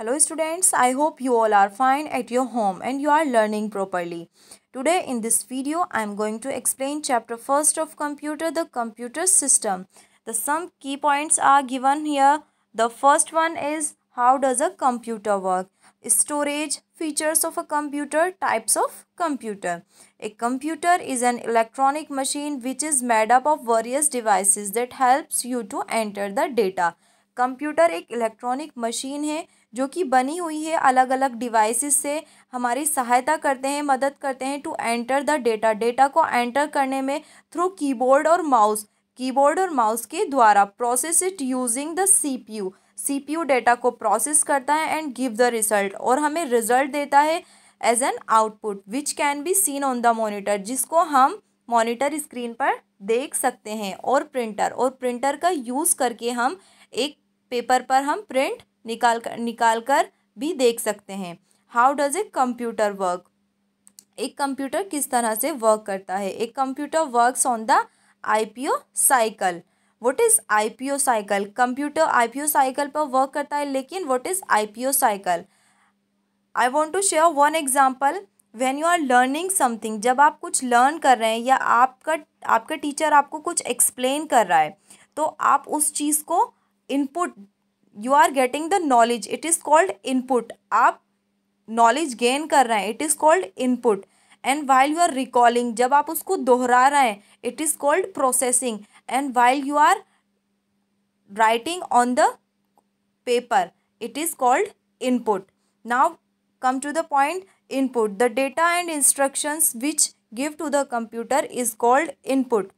Hello students, I hope you all are fine at your home and you are learning properly. Today in this video, I am going to explain chapter 1st of computer, the computer system. The some key points are given here. The first one is how does a computer work? Storage, features of a computer, types of computer. A computer is an electronic machine which is made up of various devices that helps you to enter the data. Computer एक electronic machine है जो कि बनी हुई है अलग अलग devices से हमारी सहायता करते हैं मदद करते हैं to enter the data data को एंटर करने में थ्रू कीबोर्ड और माउस कीबोर्ड और माउस के द्वारा process it using the CPU CPU data को प्रोसेस करता है एंड गिव द रिजल्ट और हमें रिजल्ट देता है as an output which can be seen on the monitor जिसको हम मोनिटर स्क्रीन पर देख सकते हैं और प्रिंटर और प्रिंटर का यूज़ करके हम एक पेपर पर हम प्रिंट निकाल कर निकाल कर भी देख सकते हैं how does a computer work एक कंप्यूटर किस तरह से वर्क करता है एक computer works on the IPO cycle what is IPO cycle computer IPO cycle पर वर्क करता है लेकिन what is IPO cycle I want to share one example when you are learning something जब आप कुछ लर्न कर रहे हैं या आपका आपका टीचर आपको कुछ एक्सप्लेन कर रहा है तो आप उस चीज़ को input you are getting the knowledge it is called input आप नॉलेज गेन कर रहे हैं it is called input and while you are recalling जब आप उसको दोहरा रहे हैं it is called processing and while you are writing on the paper it is called input now come to the point input the data and instructions which give to the computer is called input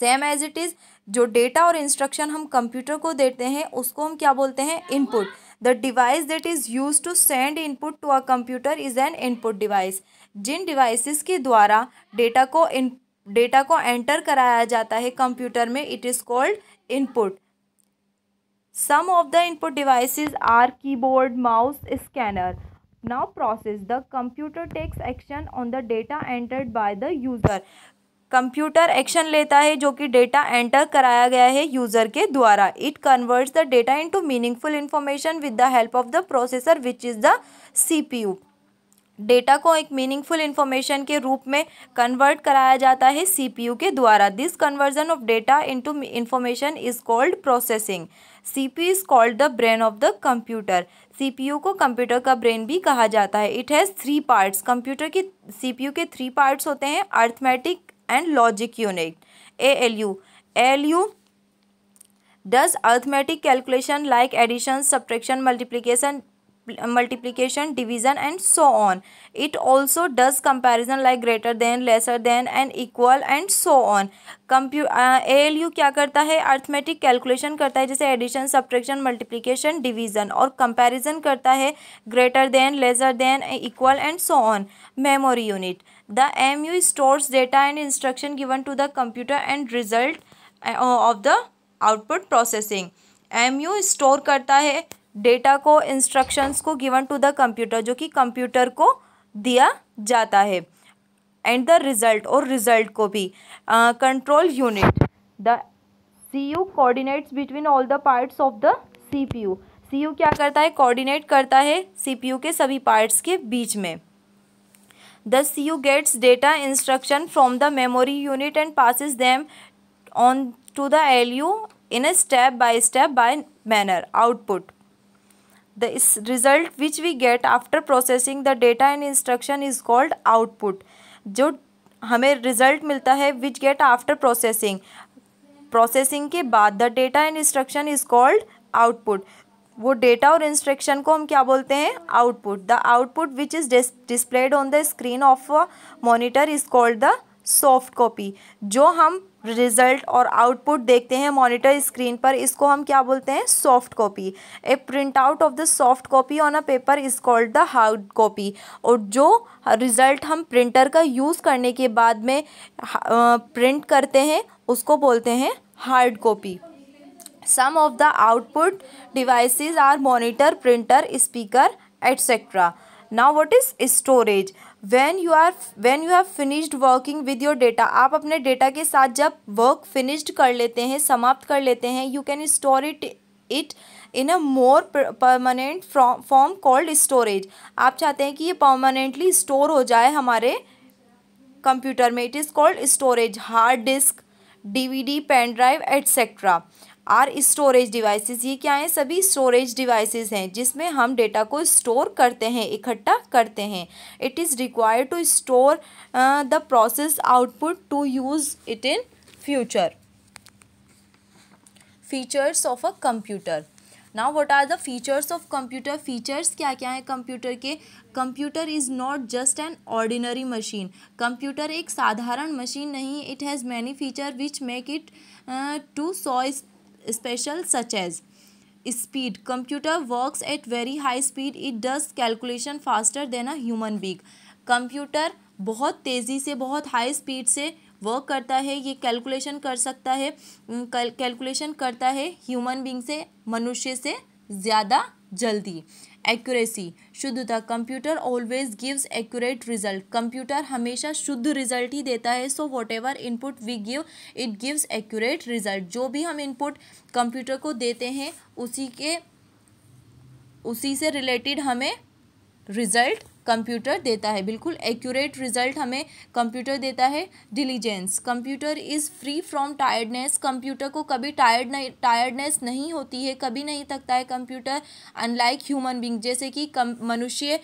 same as it is जो data और instruction हम computer को देते हैं उसको हम क्या बोलते हैं input the device that is use to send input to a computer is an input device जिन डिवाइसेस के द्वारा डेटा को इन डेटा को एंटर कराया जाता है कंप्यूटर में it is called input some of the input devices are keyboard mouse scanner now process the computer takes action on the data entered by the user computer action लेता है जो कि data enter कराया गया है user के द्वारा it converts the data into meaningful information with the help of the processor which is the CPU data को एक मीनिंगफुल इंफॉर्मेशन के रूप में कन्वर्ट कराया जाता है सीपीयू के द्वारा this conversion of data into information is called processing CP is called the brain of the computer CPU को कंप्यूटर का ब्रेन भी कहा जाता है it has three parts computer की सीपीयू के थ्री पार्ट्स होते हैं arithmetic and logic unit L U does arithmetic calculation like addition subtraction multiplication multiplication division and so on it also does comparison like greater than lesser than and equal and so on कंप्यू L U क्या करता है arithmetic calculation करता है जैसे addition subtraction multiplication division और comparison करता है greater than lesser than equal and so on memory unit the M U stores data and instruction given to the computer and result of the output processing M U store करता है data को instructions को given to the computer जो कि computer को दिया जाता है एंड द रिजल्ट और रिजल्ट को भी control unit the C U coordinates between all the parts of the C P U C U क्या करता है कोऑर्डिनेट करता है सी पी यू के सभी पार्ट्स के बीच में The CU gets data instruction from the memory unit and passes them on to the LU in a step by step by manner output the result which we get after processing the data and instruction is called output जो हमें result मिलता है which get after processing processing के बाद the data and instruction is called output वो data और instruction को हम क्या बोलते हैं output the output which is displayed on the screen of monitor is called the soft copy जो हम रिजल्ट और आउटपुट देखते हैं मॉनिटर स्क्रीन पर इसको हम क्या बोलते हैं soft copy a print out of the soft copy on a paper is called the hard copy और जो रिज़ल्ट हम प्रिंटर का यूज़ करने के बाद में प्रिंट करते हैं उसको बोलते हैं hard copy some of the output devices are monitor printer speaker etc now what is storage when you are when you have finished working with your data आप अपने data के साथ जब work finished कर लेते हैं समाप्त कर लेते हैं you can store it it in a more permanent form called storage आप चाहते हैं कि ये परमानेंटली स्टोर हो जाए हमारे कंप्यूटर में it is called storage hard disk DVD pen drive etcetera are storage devices ये क्या हैं सभी स्टोरेज डिवाइसेस हैं जिसमें हम डेटा को स्टोर करते हैं इकट्ठा करते हैं it is required to store the process output to use it in future features of a computer now what are the features of computer features क्या क्या हैं कंप्यूटर के computer is not just an ordinary machine कंप्यूटर एक साधारण मशीन नहीं it has many feature which make it to so special such as speed computer works at very high speed it does calculation faster than a human being computer बहुत तेज़ी से बहुत high speed से वर्क करता है ये calculation कर सकता है कैलकुलेशन करता है ह्यूमन बींग से मनुष्य से ज़्यादा जल्दी एक्यूरेसी शुद्धता computer always gives accurate result computer हमेशा शुद्ध रिजल्ट ही देता है so whatever input we give it gives accurate result जो भी हम इनपुट कंप्यूटर को देते हैं उसी के उसी से रिलेटेड हमें रिजल्ट कंप्यूटर देता है बिल्कुल एक्यूरेट रिजल्ट हमें कंप्यूटर देता है diligence computer is free from tiredness computer को कभी टायर्ड नहीं टायर्डनेस नहीं होती है कभी नहीं थकता है कंप्यूटर अनलाइक ह्यूमन बींग जैसे कि मनुष्य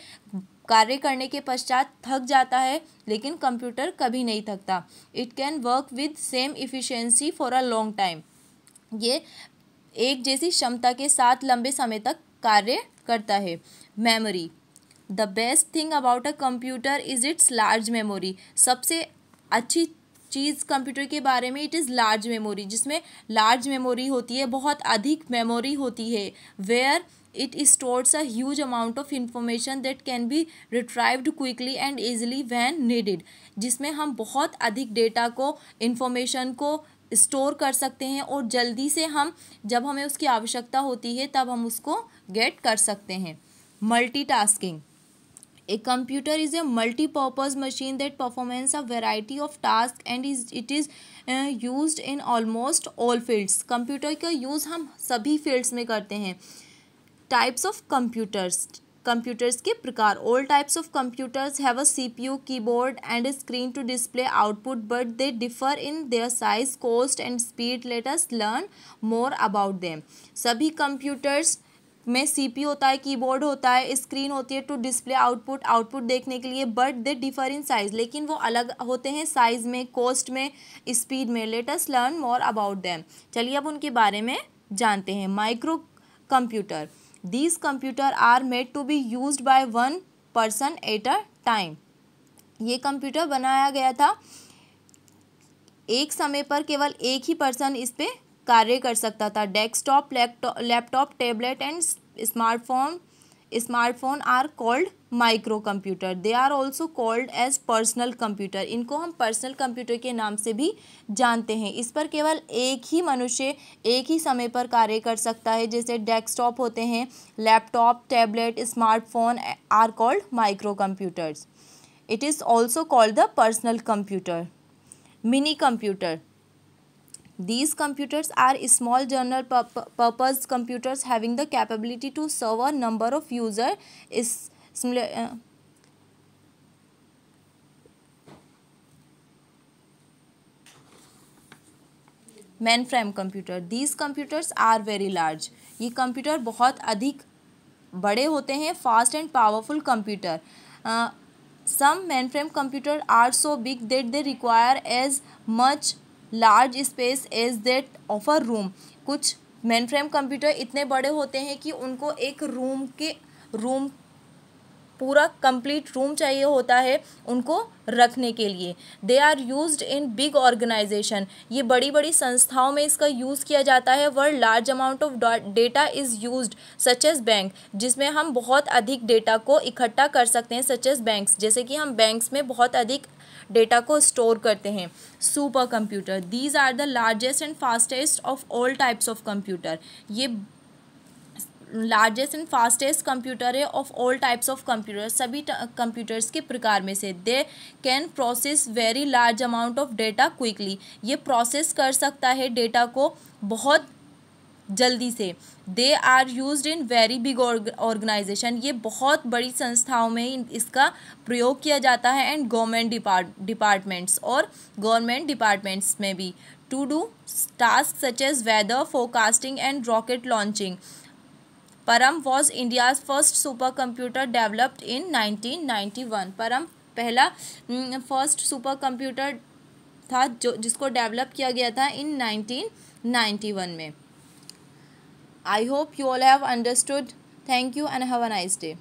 कार्य करने के पश्चात थक जाता है लेकिन कंप्यूटर कभी नहीं थकता it can work with same efficiency for a long time ये एक जैसी क्षमता के साथ लंबे समय तक कार्य करता है memory the best thing about a computer is its large memory सबसे अच्छी चीज़ कंप्यूटर के बारे में इट इज़ लार्ज मेमोरी जिसमें लार्ज मेमोरी होती है बहुत अधिक मेमोरी होती है where it stores a huge amount of information that can be retrieved quickly and easily when needed जिसमें हम बहुत अधिक डेटा को इंफॉर्मेशन को स्टोर कर सकते हैं और जल्दी से हम जब हमें उसकी आवश्यकता होती है तब हम उसको गेट कर सकते हैं multitasking a computer is a multipurpose machine that performance a variety of task and is it is use in almost all fields computer का यूज़ हम सभी फील्ड्स में करते हैं टाइप्स ऑफ कंप्यूटर्स कंप्यूटर्स के प्रकार all types of computers have a CPU keyboard and a screen to display output but they differ in their size cost and speed let us learn more about them सभी computers में CPU होता है keyboard होता है screen होती है to display output output देखने के लिए but they differ in size लेकिन वो अलग होते हैं साइज में कॉस्ट में स्पीड में latest learn more about them चलिए अब उनके बारे में जानते हैं micro computer these computers are made to be use by one person at a time ये कंप्यूटर बनाया गया था एक समय पर केवल एक ही पर्सन इस पर कार्य कर सकता था desktop laptop tablet and smartphone smartphone are called micro computer they are also called as personal computer इनको हम पर्सनल कंप्यूटर के नाम से भी जानते हैं इस पर केवल एक ही मनुष्य एक ही समय पर कार्य कर सकता है जैसे डेस्कटॉप होते हैं laptop tablet smartphone are called micro computers it is also called the personal computer mini computer these computers are small general purpose computers having the capability to serve a number of user इस mainframe computer these computers are very large ये computer बहुत अधिक बड़े होते हैं fast and powerful computer some mainframe computer are so big that they require as much large space is that of a room कुछ mainframe computer इतने बड़े होते हैं कि उनको एक रूम के रूम पूरा कंप्लीट रूम चाहिए होता है उनको रखने के लिए they are use in big organization ये बड़ी बड़ी संस्थाओं में इसका यूज़ किया जाता है where large amount of data is use such as bank जिसमें हम बहुत अधिक डेटा को इकट्ठा कर सकते हैं सच एस बैंक्स जैसे कि हम बैंक्स में बहुत अधिक डेटा को स्टोर करते हैं super computer these are the largest and fastest of all types of computer ये लार्जेस्ट एंड फास्टेस्ट कंप्यूटर है of all types of computer सभी कंप्यूटर्स के प्रकार में से they can process very large amount of data quickly ये process कर सकता है डेटा को बहुत जल्दी से they are use in very big organization ये बहुत बड़ी संस्थाओं में इसका प्रयोग किया जाता है एंड गवर्नमेंट डिपार्टमेंट्स और गवर्नमेंट डिपार्टमेंट्स में भी to do task such as weather forecasting and rocket launching Param was India's first super computer developed in 1991 Param पहला फर्स्ट सुपर कंप्यूटर था जो जिसको डेवलप किया गया था इन 1991 में I hope you all have understood thank you and have a nice day